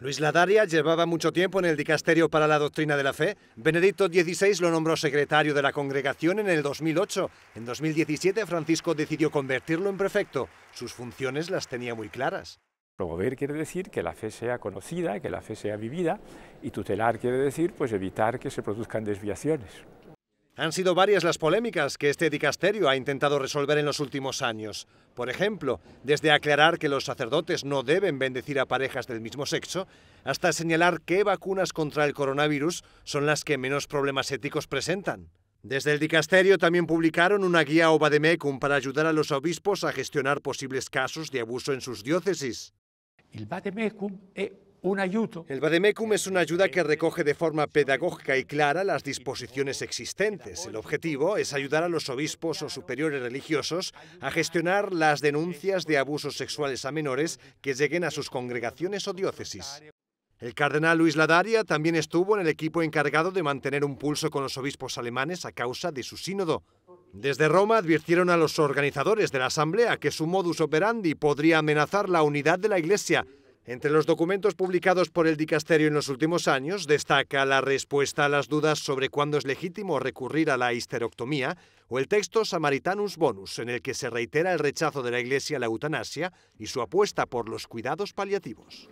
Luis Ladaria llevaba mucho tiempo en el Dicasterio para la Doctrina de la Fe. Benedicto XVI lo nombró secretario de la congregación en el 2008. En 2017 Francisco decidió convertirlo en prefecto. Sus funciones las tenía muy claras. Promover quiere decir que la fe sea conocida, que la fe sea vivida, y tutelar quiere decir pues evitar que se produzcan desviaciones. Han sido varias las polémicas que este dicasterio ha intentado resolver en los últimos años. Por ejemplo, desde aclarar que los sacerdotes no deben bendecir a parejas del mismo sexo, hasta señalar qué vacunas contra el coronavirus son las que menos problemas éticos presentan. Desde el dicasterio también publicaron una guía vademecum para ayudar a los obispos a gestionar posibles casos de abuso en sus diócesis. El es el Vademecum es una ayuda que recoge de forma pedagógica y clara las disposiciones existentes. El objetivo es ayudar a los obispos o superiores religiosos a gestionar las denuncias de abusos sexuales a menores que lleguen a sus congregaciones o diócesis. El cardenal Luis Ladaria también estuvo en el equipo encargado de mantener un pulso con los obispos alemanes a causa de su sínodo. Desde Roma advirtieron a los organizadores de la asamblea que su modus operandi podría amenazar la unidad de la Iglesia entre los documentos publicados por el dicasterio en los últimos años destaca la respuesta a las dudas sobre cuándo es legítimo recurrir a la histerectomía o el texto Samaritanus Bonus, en el que se reitera el rechazo de la Iglesia a la eutanasia y su apuesta por los cuidados paliativos.